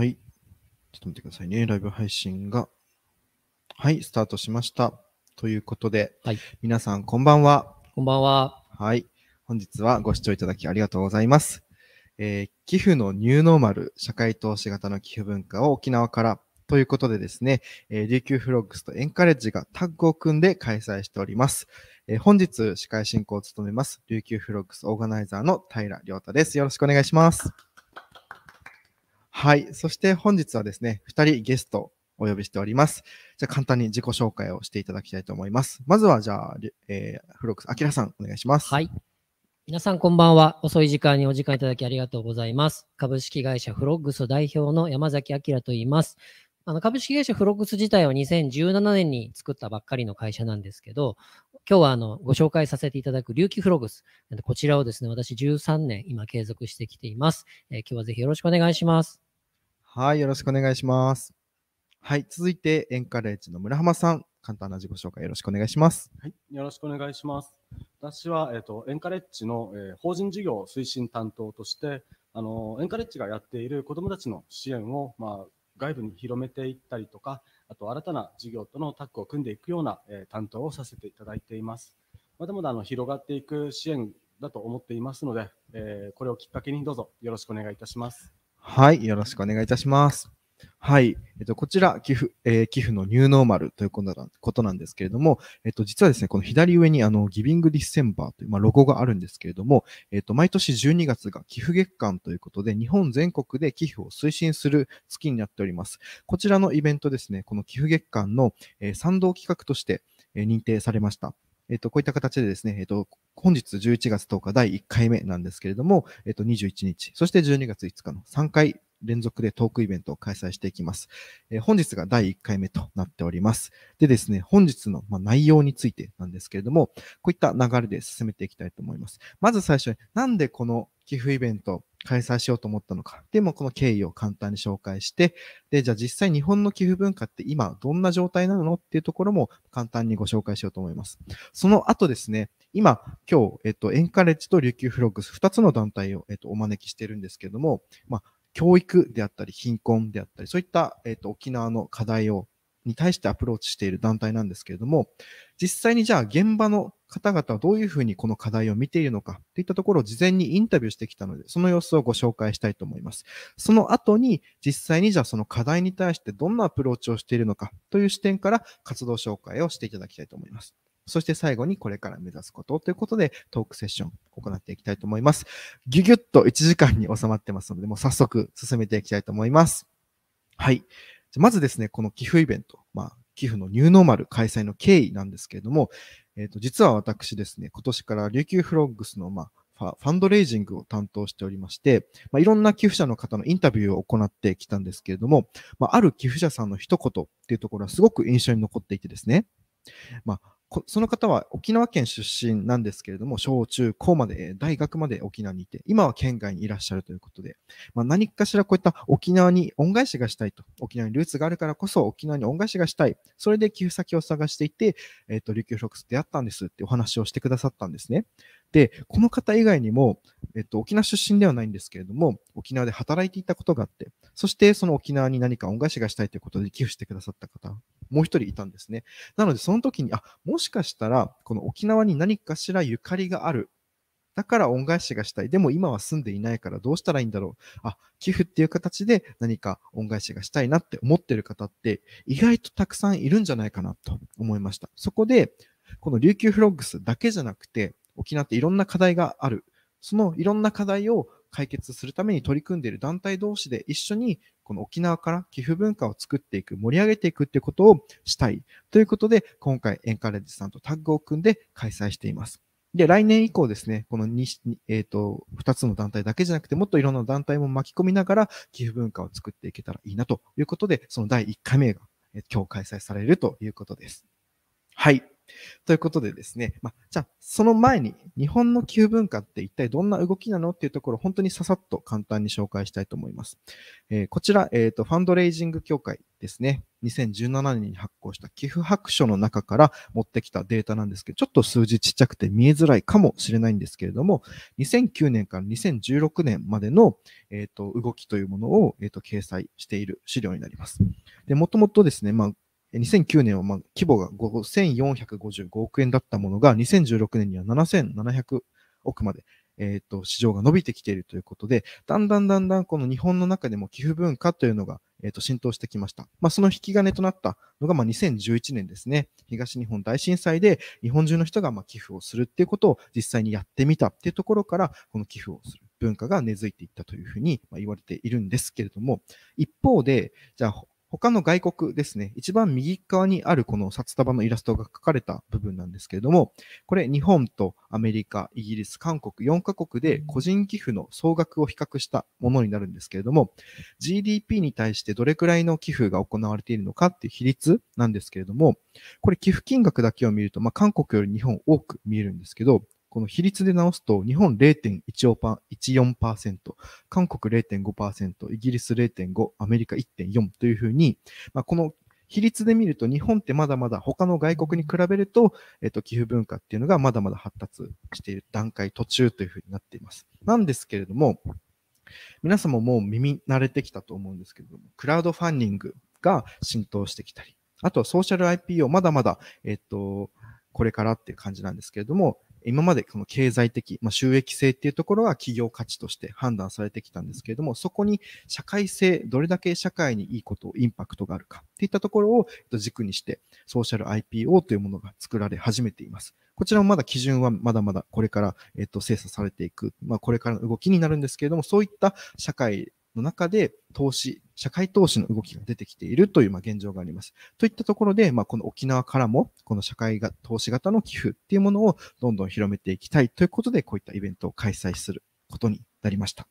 はい。ちょっと見てくださいね。ライブ配信が。はい、スタートしました。ということで、はい、皆さんこんばんは。こんばんは。はい。本日はご視聴いただきありがとうございます。えー、寄付のニューノーマル、社会投資型の寄付文化を沖縄からということでですね、えー、琉球フロッグスとエンカレッジがタッグを組んで開催しております。えー、本日、司会進行を務めます、琉球フロッグスオーガナイザーの平良太です。よろしくお願いします。はい。そして本日はですね、2人ゲストお呼びしております。じゃあ簡単に自己紹介をしていただきたいと思います。まずはじゃあ、えー、フロックス、アキラさんお願いします。はい。皆さんこんばんは。遅い時間にお時間いただきありがとうございます。株式会社フロッグス代表の山崎明と言います。あの株式会社フロッグス自体は2017年に作ったばっかりの会社なんですけど、今日はあのご紹介させていただく龍気フログス。こちらをですね、私13年今継続してきています。えー、今日はぜひよろしくお願いします。はい、よろしくお願いします。はい、続いて、エンカレッジの村浜さん、簡単な自己紹介よろしくお願いします。はい、よろしくお願いします。私は、えっ、ー、と、エンカレッジの、えー、法人事業推進担当として、あの、エンカレッジがやっている子供たちの支援を、まあ、外部に広めていったりとか、あと新たな事業とのタッグを組んでいくような、えー、担当をさせていただいています。まだまだあの広がっていく支援だと思っていますので、えー、これをきっかけにどうぞよろしくお願いいたします。はい、よろしくお願いいたします。はい。えっと、こちら、寄付、えー、寄付のニューノーマルということなんですけれども、えっと、実はですね、この左上に、あの、ギビングディセンバーという、まあ、ロゴがあるんですけれども、えっと、毎年12月が寄付月間ということで、日本全国で寄付を推進する月になっております。こちらのイベントですね、この寄付月間の、えー、賛同企画として、えー、認定されました。えっと、こういった形でですね、えっと、本日11月10日第1回目なんですけれども、えっと、21日、そして12月5日の3回連続でトークイベントを開催していきます。えー、本日が第1回目となっております。でですね、本日の、まあ、内容についてなんですけれども、こういった流れで進めていきたいと思います。まず最初に、なんでこの寄付イベント開催しようと思ったのか。でも、この経緯を簡単に紹介して、で、じゃあ実際日本の寄付文化って今どんな状態なのっていうところも簡単にご紹介しようと思います。その後ですね、今、今日、えっと、エンカレッジと琉球フロッグス、2つの団体を、えっと、お招きしてるんですけども、まあ、教育であったり、貧困であったり、そういった、えっと、沖縄の課題を、に対してアプローチしている団体なんですけれども、実際にじゃあ現場の方々はどういうふうにこの課題を見ているのかといったところを事前にインタビューしてきたので、その様子をご紹介したいと思います。その後に実際にじゃあその課題に対してどんなアプローチをしているのかという視点から活動紹介をしていただきたいと思います。そして最後にこれから目指すことということでトークセッションを行っていきたいと思います。ギュギュッと1時間に収まってますので、もう早速進めていきたいと思います。はい。まずですね、この寄付イベント、まあ、寄付のニューノーマル開催の経緯なんですけれども、えっ、ー、と、実は私ですね、今年から琉球フロッグスの、まあ、ファンドレイジングを担当しておりまして、まあ、いろんな寄付者の方のインタビューを行ってきたんですけれども、まあ、ある寄付者さんの一言っていうところはすごく印象に残っていてですね、まあ、その方は沖縄県出身なんですけれども、小中高まで、大学まで沖縄にいて、今は県外にいらっしゃるということで、まあ、何かしらこういった沖縄に恩返しがしたいと、沖縄にルーツがあるからこそ沖縄に恩返しがしたい、それで寄付先を探していて、えっ、ー、と、琉球フロックス出会ったんですってお話をしてくださったんですね。で、この方以外にも、えっと、沖縄出身ではないんですけれども、沖縄で働いていたことがあって、そしてその沖縄に何か恩返しがしたいということで寄付してくださった方、もう一人いたんですね。なので、その時に、あ、もしかしたら、この沖縄に何かしらゆかりがある。だから恩返しがしたい。でも今は住んでいないからどうしたらいいんだろう。あ、寄付っていう形で何か恩返しがしたいなって思ってる方って意外とたくさんいるんじゃないかなと思いました。そこで、この琉球フロッグスだけじゃなくて、沖縄っていろんな課題があるそのいろんな課題を解決するために取り組んでいる団体同士で一緒にこの沖縄から寄付文化を作っていく、盛り上げていくっていうことをしたいということで、今回エンカレッジさんとタッグを組んで開催しています。で、来年以降ですね、この2、えっ、ー、と、2つの団体だけじゃなくて、もっといろんな団体も巻き込みながら寄付文化を作っていけたらいいなということで、その第1回目が今日開催されるということです。はい。ということでですね、まあ、じゃあその前に日本の旧文化って一体どんな動きなのっていうところを本当にささっと簡単に紹介したいと思います。えー、こちら、えーと、ファンドレイジング協会ですね、2017年に発行した寄付白書の中から持ってきたデータなんですけど、ちょっと数字ちっちゃくて見えづらいかもしれないんですけれども、2009年から2016年までの、えーと、動きというものを、えーと、と掲載している資料になります。で、もともとですね、まあ2009年はまあ規模が5455億円だったものが、2016年には7700億まで、えっ、ー、と、市場が伸びてきているということで、だんだんだんだんこの日本の中でも寄付文化というのが、えっ、ー、と、浸透してきました。まあ、その引き金となったのが、まあ、2011年ですね。東日本大震災で日本中の人がまあ寄付をするっていうことを実際にやってみたっていうところから、この寄付をする。文化が根付いていったというふうに言われているんですけれども、一方で、じゃあ他の外国ですね、一番右側にあるこの札束のイラストが書かれた部分なんですけれども、これ日本とアメリカ、イギリス、韓国4カ国で個人寄付の総額を比較したものになるんですけれども、GDP に対してどれくらいの寄付が行われているのかっていう比率なんですけれども、これ寄付金額だけを見ると、まあ、韓国より日本多く見えるんですけど、この比率で直すと、日本0.14%、韓国0.5%、イギリス0.5、アメリカ1.4というふうに、まあ、この比率で見ると、日本ってまだまだ他の外国に比べると、えっと、寄付文化っていうのがまだまだ発達している段階途中というふうになっています。なんですけれども、皆様ももう耳慣れてきたと思うんですけれども、クラウドファンディングが浸透してきたり、あとはソーシャル IPO、まだまだ、えっと、これからっていう感じなんですけれども、今までこの経済的、まあ、収益性っていうところは企業価値として判断されてきたんですけれども、そこに社会性、どれだけ社会にいいこと、インパクトがあるかっていったところを軸にして、ソーシャル IPO というものが作られ始めています。こちらもまだ基準はまだまだこれから、えっと、精査されていく、まあ、これからの動きになるんですけれども、そういった社会の中で投資社会投資の動きが出てきているという、まあ、現状があります。といったところで、まあ、この沖縄からも、この社会が投資型の寄付っていうものをどんどん広めていきたいということで、こういったイベントを開催することになりました。